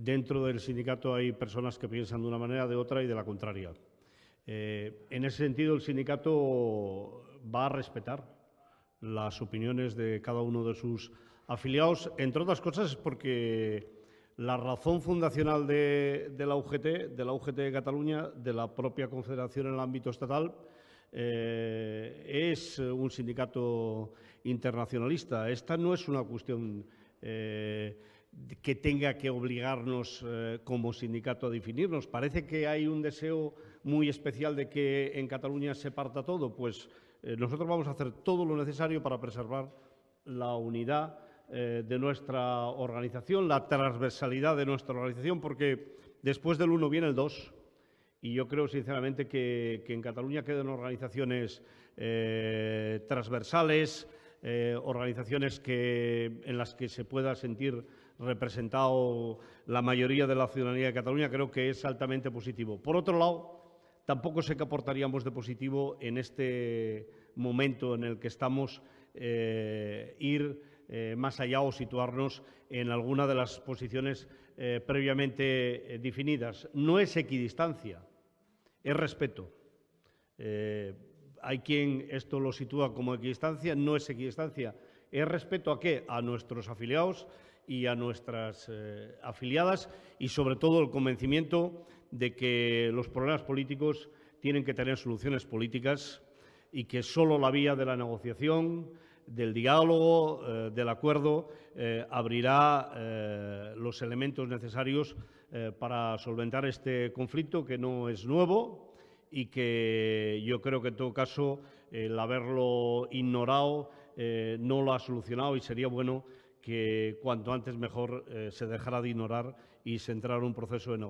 Dentro del sindicato hay personas que piensan de una manera, de otra y de la contraria. Eh, en ese sentido, el sindicato va a respetar las opiniones de cada uno de sus afiliados, entre otras cosas porque la razón fundacional de, la UGT, de la UGT de Cataluña, de la propia Confederación en el ámbito estatal, eh, es un sindicato internacionalista. Esta no es una cuestión eh, que tenga que obligarnos eh, como sindicato a definirnos. Parece que hay un deseo muy especial de que en Cataluña se parta todo. Pues eh, nosotros vamos a hacer todo lo necesario para preservar la unidad eh, de nuestra organización, la transversalidad de nuestra organización, porque después del uno viene el dos. Y yo creo, sinceramente, que, que en Cataluña quedan organizaciones transversales, eh, organizaciones que, en las que se pueda sentir representado la mayoría de la ciudadanía de Cataluña, creo que es altamente positivo. Por otro lado, tampoco sé qué aportaríamos de positivo en este momento en el que estamos eh, ir eh, más allá o situarnos en alguna de las posiciones previamente definidas. No es equidistancia, es respeto hay quien esto lo sitúa como equidistancia, no es equidistancia. ¿Es respeto a qué? A nuestros afiliados y a nuestras eh, afiliadas y sobre todo el convencimiento de que los problemas políticos tienen que tener soluciones políticas y que solo la vía de la negociación, del diálogo, eh, del acuerdo, eh, abrirá los elementos necesarios para solventar este conflicto que no es nuevo, y que yo creo que en todo caso el haberlo ignorado eh, no lo ha solucionado y sería bueno que cuanto antes mejor eh, se dejara de ignorar y se entrara en un proceso de negociación.